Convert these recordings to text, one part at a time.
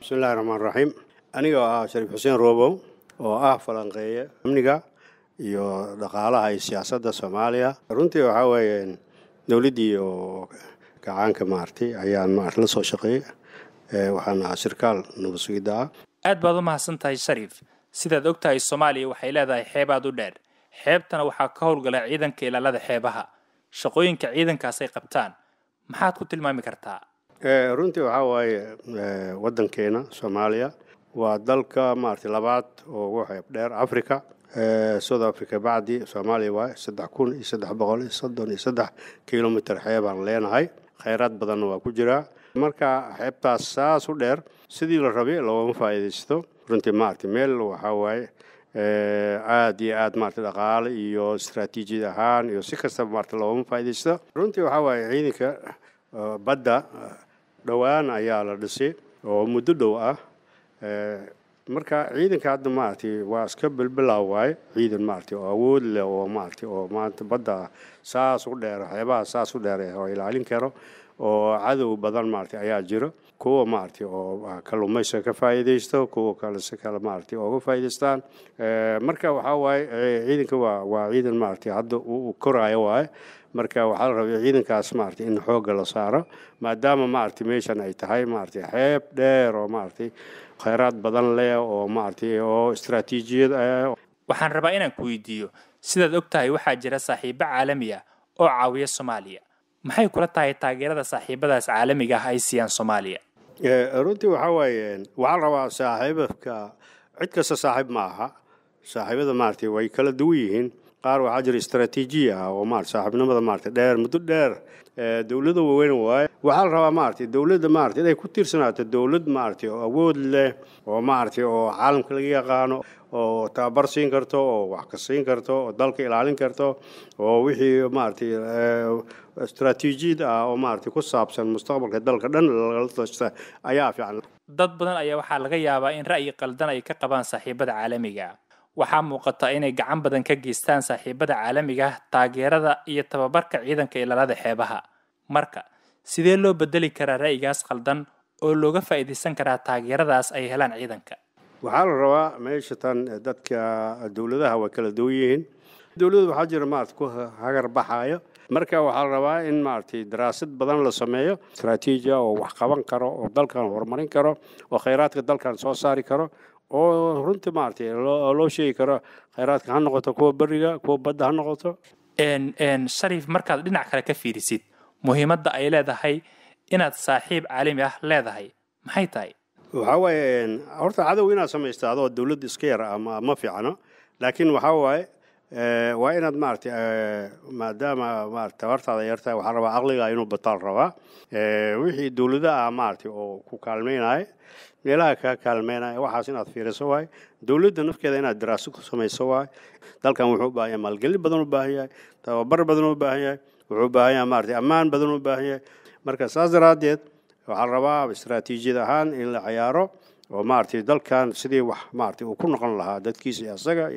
bismillahi raxmaan raxiim oo ah shariif xuseen roobow oo ah falanqeeye amniga iyo dhaqaalaha iyo siyaasadda soomaaliya runtii waxaa weeye dowladdii oo gacaanka maartay ayaan maart la soo shaqeeyey waxaan ahaa shirkaal nabad ah aad baad u mahadsan tahay shariif sidaad og tahay soomaaliya waxay leedahay xeebaad u dheer xeebtana waxaa ka howlgala ciidanka ilaalada xeebaha shaqooyinka ciidankaasay qabtaan maxaad ku tilmaami kartaa eh, runtii waxaa waaye eh, waddankeena soomaaliya waa dalka maaragtay labaad oo ugu xeebdheer africa eh, south africa bacdi soomaaliya waaye saddex kun iyo saddex boqol iyo soddon iyo saddex kilomitr xeebaan leenahay khayraad badanna waa ku jiraa marka xeebtaas saas u dheer sidii la rabay loogama faa'iidaysto runtii maaragtay meel waxaa waaye Eh, aada iyo aada maarata dhaqaale iyo istraatiijiyad ahaan iyo si kastaba maarata looma faaidaysto runtii waxaa waaye ciidanka eh, badda eh, dhowaan ayaa la dhisay oo muddo dhow ah marka ciidanka hadda maaragtay waa iska bilbilaaw waaye ciidan maaragtay oo awood leh oo maaragtay oo maanta badda saas u dheer xeebaha saas u dheer oo ilaalin karo oo cadow badan maarata ayaa jiro kuwa maarata oo kalluumaysiga ka faa'iidaysto kuwa kalese kale maarata ooga faa'iidaystaan eh, marka waxaa eh, ciidanka waa waa ciidan maarata hadda uu koraayo waaye marka waxaa la rabay ciidankaas maarata in xoogga la saaro maadaama maarata meeshan ay tahay maarata xeeb dheer oo maarata kheyraad badan leh oo maarata oo istaraatiijiyad eh, waxaan rabaa inaan ku weydiiyo sidaad og tahay waxaa jira saaxiibo caalami ah oo caawiya soomaaliya maxay kula tahay taageerada saaxiibadaas caalamiga ah ay siiyaan soomaaliya eh, runtii waxaa waaye waxaa rabaa saaxiibka cid kasta saaxiib ma aha saaxiibada maaragtay way kala duwan yihiin qaar waxaa jira istaraatiijiya ah oo maarata saaxiibnimada maarata dheer muddo dheer eh, dowlada waaweyn waay waxaa la rabaa maarata dowladda maarata inay ku tiirsanaato dowlad maarata oo awood leh oo maarata oo caalamka laga yaqaano oo tababar siin karto oo wax ka siin karto oo dalka ilaalin karto oo wixii maarata eh, istaraatiijiyad ah oo maarata ku saabsan mustaqbalka dalka dhan lagala tashta ayaa fiican dad badan ayaa waxaa laga yaabaa in ra'yi qaldan ay ka qabaan saaxiibada caalamiga waxaa muuqata inay gacan badan ka geystaan saaxiibada caalamiga ah taageerada iyo tababarka ciidanka ilaalada xeebaha marka sidee loo bedeli karaa ra'yigaas khaldan oo looga faa'iidaysan karaa taageeradaas ay helaan ciidanka waxaa la rabaa meesha tan dadka dowladaha waa kala duwan yihiin dowladda waxaa jira maarad ku hagar baxayo marka waxaa la rabaa in maaragtay daraasad badan la sameeyo istaraatiijiya ah oo wax qaban karo oo dalkan horumarin karo oo khayraadka dalkan soo saari karo oo runtii maaragtay loo sheegi karo khayraadka ha noqoto kuwa beriga kuwa badda ha noqoto sharif markaad dhinac kale ka fiirisid muhiimadda ay leedahay inaad saaxiib caalami ah leedahay maxay tahay waxaa waaye horta cadow inaad samaysta dowladda iska yar ama ma fiicno laakiin waxaa waaye waa inaad maaragtay maadaama maarata hortaada yartahay waxaa rabaa aqligaa inuu bataal rabaa wixii dowladaha ah maaragtay oo ku kaalmeynaya meelaha kaa kaalmeynaya waxaas inaad fiiriso waay dowladda nafkeeda inaad daraaso ku samayso waay dalkan wuxuu u baahan yahay maalgelin badan u baahan yahay tababar badan u baahan yahay wuxuu u baahan yahay maaragtay ammaan badan u baahan yahay marka saas daraaddeed waxaa rabaa istaraatiijiyad ahaan in la ciyaaro oo maaratay dalkan sidii wax maaragtay uu ku noqon lahaa dadkiisa asaga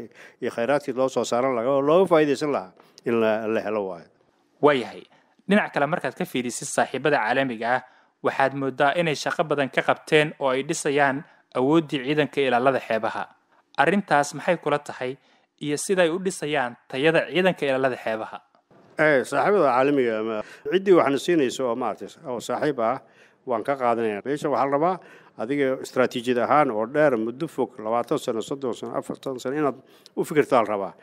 iyo khayraadkii loo soo saaran lahaa oo looga faa'idaysan lahaa in la helo waayo waayahay dhinac kale markaad ka fiirisid saaxiibada caalamiga ah waxaad moodaa inay shaqo badan ka qabteen oo ay dhisayaan awooddii ciidanka ilaalada xeebaha arrintaas maxay kula tahay iyo siday u dhisayaan tayada ciidanka ilaalada xeebaha saaxiibada caalamiga ah ciddii waxna siinayso oo maaragtay oo saaxiib ah waan ka qaadanaya meesha waxaa la rabaa adiga istraatiijiyad ahaan oo dheer muddo fog labaatan sano soddon sano afartan sano inaad u fikirtaa la rabaa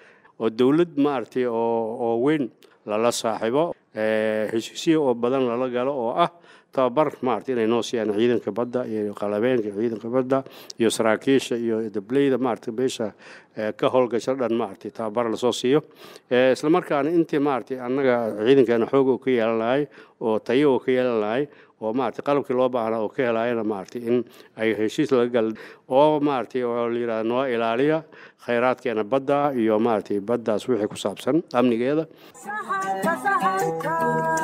oo dowlad maaragtay oo oo weyn lala saaxiibo eh, heshiisyo oo badan lala galo oo ah tababar maarata inay noo siiyaan ciidanka badda iyo qalabeenka ciidanka badda iyo saraakiisha iyo dableyda maarata beesha eh, ka howlgasho dhan maarata tababar lasoo siiyo eh, isla intii maarata annaga ciidankeena xoog oo ka yeelan oo tayo oo ka yeelan oo maarata qalabkii loo baahnaa oo ka helaayana maarata in ay heshiis laga gal oo maarata oo la yidhahda noo ilaaliya khayraadkeena badda iyo maarata baddaas wixii ku saabsan amnigeeda Cause I had a